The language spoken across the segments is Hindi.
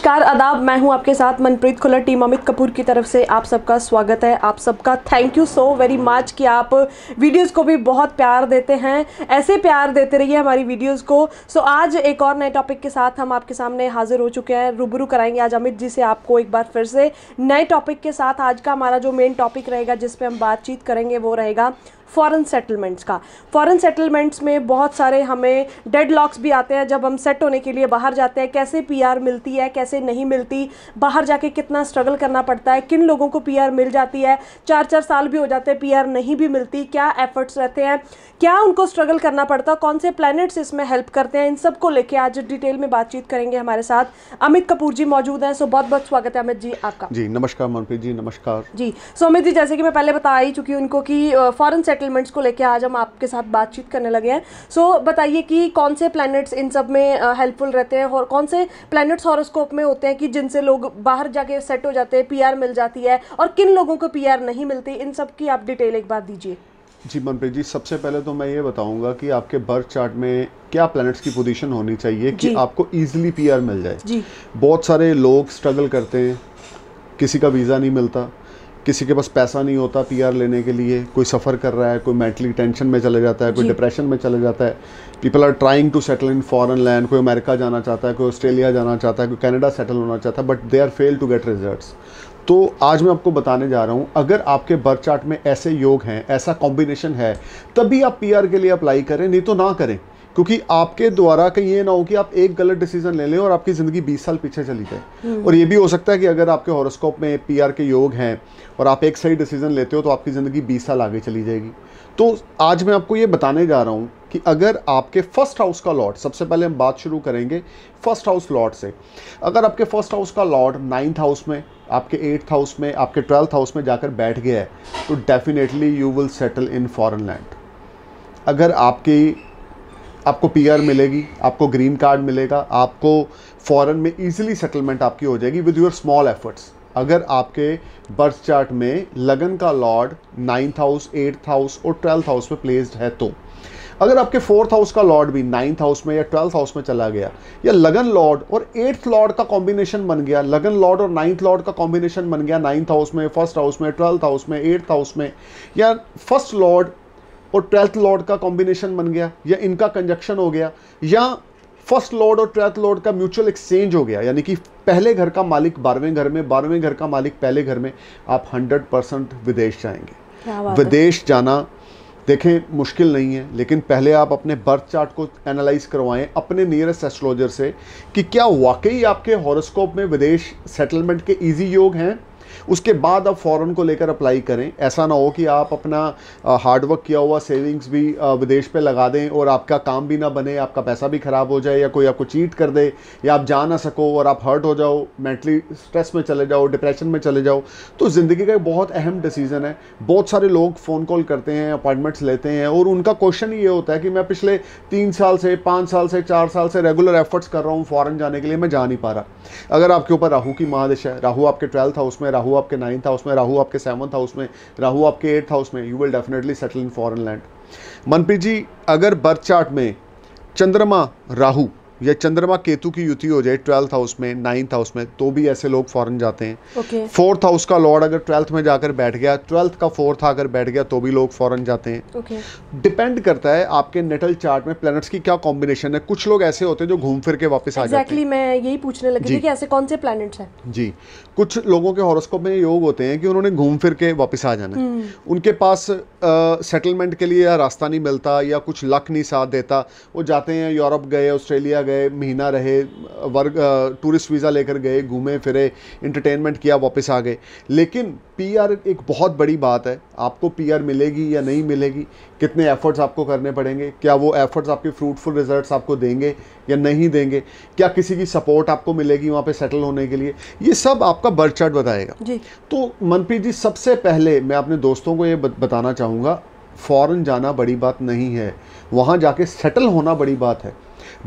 नमस्कार आदाब मैं हूं आपके साथ मनप्रीत खुलर टीम अमित कपूर की तरफ से आप सबका स्वागत है आप सबका thank you so very much कि आप वीडियोस को भी बहुत प्यार देते हैं ऐसे प्यार देते रहिए हमारी वीडियोस को सो आज एक और नए टॉपिक के साथ हम आपके सामने हाजिर हो चुके हैं रूबरू कराएंगे आज अमित जी से आपको एक बार फिर से नए टॉपिक के साथ आज का हमारा जो मेन टॉपिक रहेगा जिसपे हम बातचीत करेंगे वो रहेगा फ़ॉरन सेटलमेंट्स का फ़ॉरन सेटलमेंट्स में बहुत सारे हमें डेड लॉक्स भी आते हैं जब हम सेट होने के लिए बाहर जाते हैं कैसे पी मिलती है कैसे नहीं मिलती बाहर जाके कितना स्ट्रगल करना पड़ता है किन लोगों को पी मिल जाती है चार चार साल भी हो जाते हैं पी नहीं भी मिलती क्या एफर्ट्स रहते हैं क्या उनको स्ट्रगल करना पड़ता है कौन से प्लानट्स इसमें हेल्प करते हैं इन सब को लेके आज डिटेल में बातचीत करेंगे हमारे साथ अमित कपूर जी मौजूद हैं सो बहुत बहुत स्वागत है अमित जी आपका जी नमस्कार मनप्रीत जी नमस्कार जी सो अमित जी जैसे कि मैं पहले बता ही चुकी हूँ उनको कि फ़ॉरन सेट सेटलमेंट्स को लेकर आज हम आपके साथ बातचीत करने लगे हैं सो so, बताइए कि कौन से प्लैनेट्स इन सब में हेल्पफुल रहते हैं और कौन से प्लैनेट्स हॉरोस्कोप में होते हैं कि जिनसे लोग बाहर जाके सेट हो जाते हैं पी मिल जाती है और किन लोगों को पी नहीं मिलती इन सब की आप डिटेल एक बार दीजिए जी मनप्रीत जी सबसे पहले तो मैं ये बताऊंगा कि आपके बर्थ चार्ट में क्या प्लैनेट्स की पोजीशन होनी चाहिए कि आपको इजीली पीआर मिल जाए जी बहुत सारे लोग स्ट्रगल करते हैं किसी का वीज़ा नहीं मिलता किसी के पास पैसा नहीं होता पीआर लेने के लिए कोई सफ़र कर रहा है कोई मेंटली टेंशन में चले जाता है कोई डिप्रेशन में चले जाता है people are trying to settle in foreign land कोई अमेरिका जाना चाहता है कोई ऑस्ट्रेलिया जाना चाहता है कोई कनाडा सेटल होना चाहता है but they are fail to get result तो आज मैं आपको बताने जा रहा हूँ अगर आपके बर्थ चार्ट में ऐसे योग हैं ऐसा कॉम्बिनेशन है तभी आप पी के लिए अप्लाई करें नहीं तो ना करें क्योंकि आपके द्वारा कहीं ये ना हो कि आप एक गलत डिसीजन ले लें और आपकी ज़िंदगी बीस साल पीछे चली जाए हम्म। और ये भी हो सकता है कि अगर आपके हॉरोस्कोप में पी के योग हैं और आप एक सही डिसीजन लेते हो तो आपकी ज़िंदगी बीस साल आगे चली जाएगी तो आज मैं आपको ये बताने जा रहा हूँ कि अगर आपके फर्स्ट हाउस का लॉट सबसे पहले हम बात शुरू करेंगे फर्स्ट हाउस लॉट से अगर आपके फर्स्ट हाउस का लॉट नाइन्थ हाउस में आपके एट्थ हाउस में आपके ट्वेल्थ हाउस में जाकर बैठ गया है तो definitely you will settle in foreign land अगर आपकी आपको पीआर मिलेगी आपको ग्रीन कार्ड मिलेगा आपको फ़ॉरन में ईजिली सेटलमेंट आपकी हो जाएगी विद योर स्मॉल एफर्ट्स अगर आपके बर्थ चार्ट में लगन का lord ninth house eighth house और ट्वेल्थ हाउस में प्लेस्ड है तो अगर आपके फोर्थ हाउस का लॉर्ड भी नाइन्थ हाउस में या ट्वेल्थ हाउस में चला गया या लगन लॉर्ड और एट्थ लॉर्ड का कॉम्बिनेशन बन गया लगन लॉर्ड और नाइन्थ लॉर्ड का कॉम्बिनेशन बन गया नाइन्थ हाउस में फर्स्ट हाउस में ट्वेल्थ हाउस में एट्थ हाउस में या फर्स्ट लॉर्ड और ट्वेल्थ लॉर्ड का कॉम्बिनेशन बन गया या इनका कंजक्शन हो गया या फर्स्ट लॉर्ड और ट्वेल्थ लॉर्ड का म्यूचुअल एक्सचेंज हो गया यानी कि पहले घर का मालिक बारहवें घर में बारहवें घर का मालिक पहले घर में आप हंड्रेड परसेंट विदेश जाएंगे विदेश जाना देखें मुश्किल नहीं है लेकिन पहले आप अपने बर्थ चार्ट को एनालाइज करवाएं अपने नियरेस्ट एस्ट्रोलॉजर से कि क्या वाकई आपके हॉरोस्कोप में विदेश सेटलमेंट के इजी योग हैं उसके बाद आप फ़ौरन को लेकर अप्लाई करें ऐसा ना हो कि आप अपना हार्डवर्क किया हुआ सेविंग्स भी विदेश पे लगा दें और आपका काम भी ना बने आपका पैसा भी ख़राब हो जाए या कोई आपको चीट कर दे या आप जा ना सको और आप हर्ट हो जाओ मेंटली स्ट्रेस में चले जाओ डिप्रेशन में चले जाओ तो ज़िंदगी का एक बहुत अहम डिसीज़न है बहुत सारे लोग फ़ोन कॉल करते हैं अपॉइंटमेंट्स लेते हैं और उनका क्वेश्चन ये होता है कि मैं पिछले तीन साल से पाँच साल से चार साल से रेगुलर एफर्ट्स कर रहा हूँ फ़ॉरन जाने के लिए मैं जा नहीं पा रहा अगर आपके ऊपर राहू की महादशा है राहू आपके ट्वेल्थ हाउस में राहु आपके नाइन्थ हाउस में राहु आपके सेवन्थ हाउस में राहु आपके एट्थ हाउस में you will definitely settle in foreign land Manpreet ji अगर बर्थ चार्ट में चंद्रमा राहू या चंद्रमा केतु की युति हो जाए ट्वेल्थ हाउस में नाइन्थ हाउस में तो भी ऐसे लोग फॉरन जाते हैं फोर्थ हाउस का लॉर्ड अगर ट्वेल्थ में जाकर बैठ गया ट्वेल्थ का फोर्थ आकर बैठ गया तो भी लोग फॉरन जाते हैं डिपेंड करता है आपके नेटल चार्ट में प्लैनेट्स की क्या कॉम्बिनेशन है कुछ लोग ऐसे होते हैं जो घूम फिर के वापस exactly, आ जाते हैं मैं यही पूछने लगी थी कि ऐसे कौन से प्लैनेट्स हैं जी कुछ लोगों के हॉरोस्कोप में योग होते हैं कि उन्होंने घूम फिर के वापस आ जाना है हम्म। उनके पास सेटलमेंट के लिए रास्ता नहीं मिलता या कुछ लक नहीं साथ देता वो जाते हैं यूरोप गए ऑस्ट्रेलिया गए गए महीना रहे वर्क टूरिस्ट वीज़ा लेकर गए घूमे फिरे इंटरटेनमेंट किया वापस आ गए लेकिन पीआर एक बहुत बड़ी बात है आपको पीआर मिलेगी या नहीं मिलेगी कितने एफ़र्ट्स आपको करने पड़ेंगे क्या वो एफ़र्ट्स आपके फ्रूटफुल रिजल्ट्स आपको देंगे या नहीं देंगे क्या किसी की सपोर्ट आपको मिलेगी वहाँ पे सेटल होने के लिए ये सब आपका बर्थ चार्ट बताएगा जी तो मनप्रीत जी सबसे पहले मैं अपने दोस्तों को ये बताना चाहूँगा फ़ॉरन जाना बड़ी बात नहीं है वहाँ जाके सेटल होना बड़ी बात है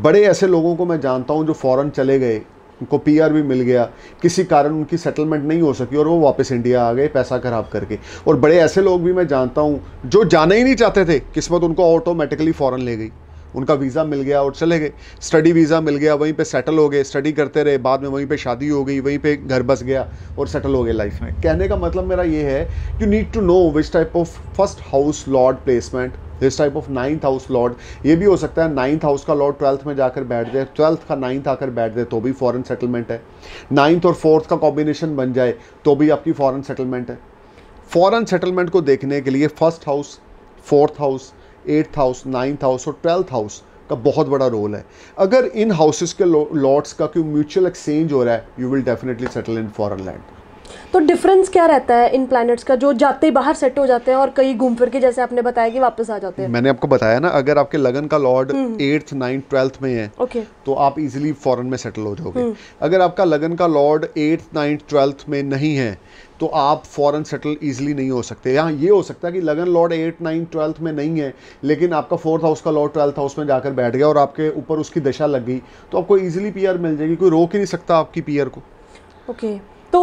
बड़े ऐसे लोगों को मैं जानता हूँ जो फ़ौरन चले गए उनको पी भी मिल गया किसी कारण उनकी सेटलमेंट नहीं हो सकी और वो वापस इंडिया आ गए पैसा खराब करके और बड़े ऐसे लोग भी मैं जानता हूँ जो जाना ही नहीं चाहते थे किस्मत उनको ऑटोमेटिकली फ़ौरन ले गई उनका वीज़ा मिल गया और चले गए स्टडी वीज़ा मिल गया वहीं पे सेटल हो गए स्टडी करते रहे बाद में वहीं पे शादी हो गई वहीं पे घर बस गया और सेटल हो गए लाइफ में कहने का मतलब मेरा ये है you need to know which type of first house lord placement this type of ninth house lord ये भी हो सकता है नाइन्थ हाउस का लॉर्ड ट्वेल्थ में जाकर बैठ जाए ट्वेल्थ का नाइन्थ आकर बैठ जाए तो भी फॉरेन सेटलमेंट है नाइन्थ और फोर्थ का कॉम्बिनेशन बन जाए तो भी आपकी फॉरेन सेटलमेंट है फॉरेन सेटलमेंट को देखने के लिए first house fourth house eighth house ninth house और ट्वेल्थ हाउस का बहुत बड़ा रोल है अगर इन हाउसेस के लॉट्स का कोई म्यूचुअल एक्सचेंज हो रहा है you will definitely settle in foreign land तो डिफरेंस क्या रहता है इन प्लैनेट्स का जो जाते ही बाहर सेट हो जाते हैं और कई घूम फिर के जैसे आपने बताया कि वापस आ जाते हैं मैंने आपको बताया ना अगर आपके लगन का लॉर्ड एट्थ नाइन्थ ट्वेल्थ में है okay. तो आप इजीली फॉरेन में सेटल हो जाओगे हम्म। अगर आपका लगन का लॉर्ड एट्थ नाइन्थ ट्वेल्थ में नहीं है तो आप फॉरेन सेटल इजीली नहीं हो सकते यहाँ ये हो सकता है कि लगन लॉर्ड एट नाइन ट्वेल्थ में नहीं है लेकिन आपका फोर्थ हाउस का लॉर्ड ट्वेल्थ हाउस में जाकर बैठ गया और आपके ऊपर उसकी दशा लग गई तो आपको इजीली पीआर मिल जाएगी कोई रोक ही नहीं सकता आपकी पीआर को ओके okay. तो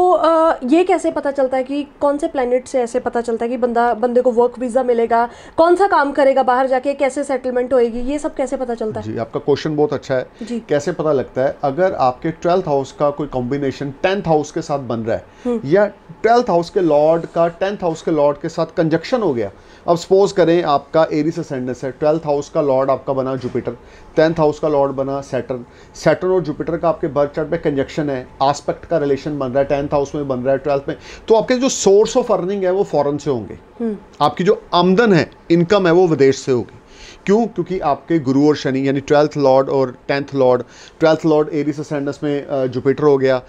ये कैसे पता चलता है कि कौन से प्लानट से ऐसे पता चलता है कि बंदा बंदे को वर्क वीज़ा मिलेगा कौन सा काम करेगा बाहर जाके कैसे सेटलमेंट होएगी ये सब कैसे पता चलता है जी आपका क्वेश्चन बहुत अच्छा है जी कैसे पता लगता है अगर आपके ट्वेल्थ हाउस का कोई कॉम्बिनेशन टेंथ हाउस के साथ बन रहा है हम्म। या ट्वेल्थ हाउस के लॉर्ड का टेंथ हाउस के लॉर्ड के साथ कंजक्शन हो गया अब सपोज करें आपका एरिस असेंडेंस है ट्वेल्थ हाउस का लॉर्ड आपका बना जुपिटर टेंथ हाउस का लॉर्ड बना सैटर्न सैटर्न और जुपिटर का आपके बर्थ चार्ट पे कंजक्शन है आस्पेक्ट का रिलेशन बन रहा है टेंथ हाउस में बन रहा है ट्वेल्थ में तो आपके जो सोर्स ऑफ अर्निंग है वो फॉरन से होंगे हम्म. आपकी जो आमदन है इनकम है वो विदेश से होगी क्यों क्योंकि आपके गुरु और शनि यानी ट्वेल्थ लॉर्ड और tenth lord twelfth lord Aries ascendant में जुपिटर हो गया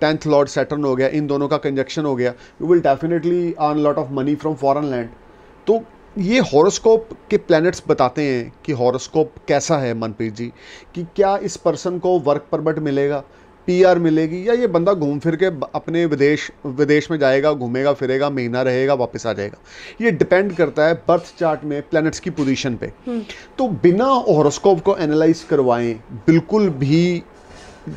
टेंथ लॉर्ड सैटर्न हो गया इन दोनों का कंजक्शन हो गया you will definitely earn lot of money from foreign land तो ये हॉरोस्कोप के प्लैनेट्स बताते हैं कि हॉरोस्कोप कैसा है मनप्रीत जी कि क्या इस पर्सन को वर्क परमिट मिलेगा पीआर मिलेगी या ये बंदा घूम फिर के अपने विदेश विदेश में जाएगा घूमेगा फिरेगा महीना रहेगा वापस आ जाएगा ये डिपेंड करता है बर्थ चार्ट में प्लैनेट्स की पोजीशन पे हम्म। तो बिना हॉरोस्कोप को एनालाइज करवाएं बिल्कुल भी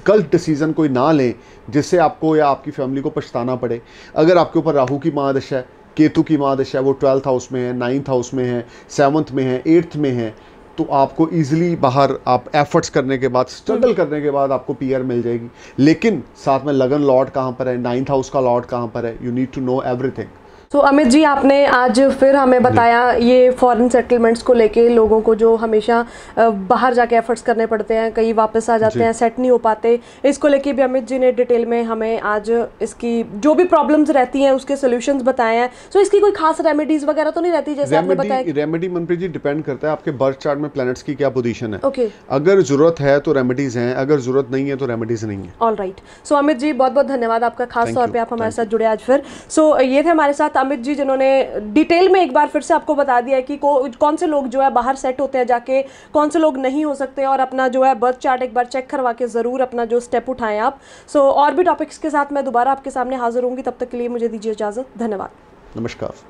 गलत डिसीज़न कोई ना लें जिससे आपको या आपकी फैमिली को पछताना पड़े अगर आपके ऊपर राहू की महादशा है केतु की महादशा वो ट्वेल्थ हाउस में है नाइन्थ हाउस में है सेवन्थ में है एट्थ में है तो आपको ईजिली बाहर आप एफर्ट्स करने के बाद स्ट्रगल करने के बाद आपको पी मिल जाएगी लेकिन साथ में लगन लॉर्ड कहाँ पर है नाइन्थ हाउस का लॉर्ड कहाँ पर है you need to know everything so तो so, अमित जी आपने आज फिर हमें बताया ये फॉरेन सेटलमेंट्स को लेके लोगों को जो हमेशा बाहर जाके एफर्ट्स करने पड़ते हैं कहीं वापस आ जाते हैं सेट नहीं हो पाते इसको लेके भी अमित जी ने डिटेल में हमें आज इसकी जो भी प्रॉब्लम्स रहती हैं उसके सोल्यूशन बताए हैं सो so, इसकी कोई खास रेमेडीज वगैरह तो नहीं रहती जैसे आपने बताया रेमेडी मनप्रीत जी डिपेंड करता है आपके बर्थ चार्ट में प्लैनेट्स की क्या पोजीशन है ओके अगर जरूरत है तो रेमेडीज हैं अगर जरूरत नहीं है तो रेमेडीज नहीं है ऑल सो अमित जी बहुत बहुत धन्यवाद आपका खास तौर पर आप हमारे साथ जुड़े आज फिर सो ये थे हमारे साथ सामित जी जिन्होंने डिटेल में एक बार फिर से आपको बता दिया है कि कौन से लोग जो है बाहर सेट होते हैं जाके कौन से लोग नहीं हो सकते और अपना जो है बर्थ चार्ट एक बार चेक करवा के ज़रूर अपना जो स्टेप उठाएं आप सो so, और भी टॉपिक्स के साथ मैं दोबारा आपके सामने हाजिर होंगी तब तक के लिए मुझे दीजिए इजाज़त धन्यवाद नमस्कार